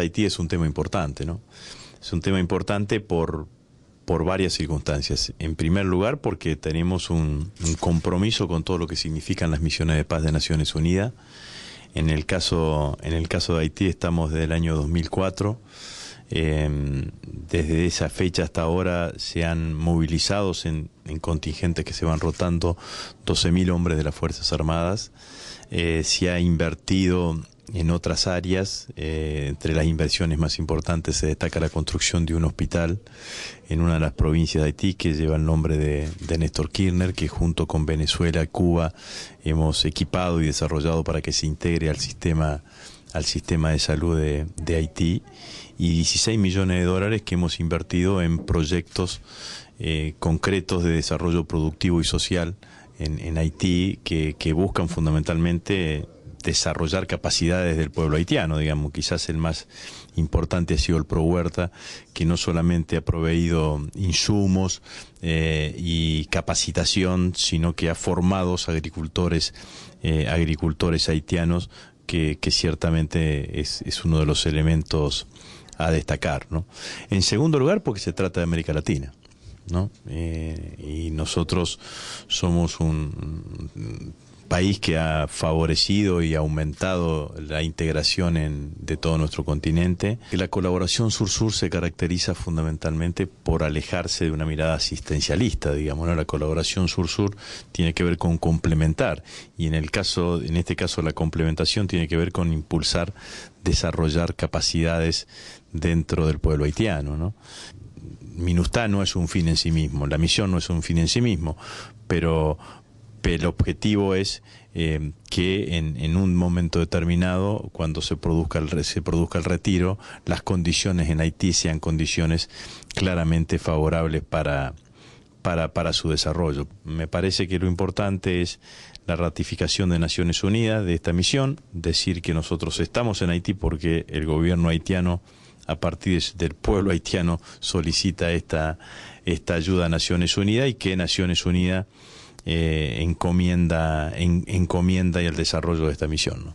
Haití es un tema importante, ¿no? Es un tema importante por, por varias circunstancias. En primer lugar, porque tenemos un, compromiso con todo lo que significan las misiones de paz de Naciones Unidas. En el caso, en el caso de Haití estamos desde el año 2004. Em, desde esa fecha hasta ahora se han movilizado en, contingentes que se van rotando 12.000 hombres de las Fuerzas Armadas. Eh, se ha invertido en otras áreas, eh, entre las inversiones más importantes se destaca la construcción de un hospital en una de las provincias de Haití que lleva el nombre de, de Néstor Kirchner, que junto con Venezuela, Cuba, hemos equipado y desarrollado para que se integre al sistema al sistema de salud de, Haití y 16 millones de dólares que hemos invertido en proyectos eh, concretos de desarrollo productivo y social en, Haití que buscan fundamentalmente desarrollar capacidades del pueblo haitiano, digamos, quizás el más importante ha sido el Pro Huerta, que no solamente ha proveído insumos eh, y capacitación, sino que ha formado agricultores, eh, agricultores haitianos, que, ciertamente es, uno de los elementos a destacar. En segundo lugar, porque se trata de América Latina. ¿no? Eh, y nosotros somos un, país que ha favorecido y aumentado la integración de todo nuestro continente. La colaboración sur-sur se caracteriza fundamentalmente por alejarse de una mirada asistencialista, digamos, La colaboración sur-sur tiene que ver con complementar y en el caso, en este caso la complementación tiene que ver con impulsar, desarrollar capacidades dentro del pueblo haitiano, ¿no? no es un fin en sí mismo, la misión no es un fin en sí mismo, pero el objetivo es eh, que en, en, un momento determinado, cuando se produzca, el, se produzca el retiro, las condiciones en Haití sean condiciones claramente favorables para, para, para su desarrollo. Me parece que lo importante es la ratificación de Naciones Unidas de esta misión, decir que nosotros estamos en Haití porque el gobierno haitiano a partir del pueblo haitiano solicita esta, esta ayuda a Naciones Unidas y que Naciones Unidas eh, encomienda, en, encomienda y el desarrollo de esta misión.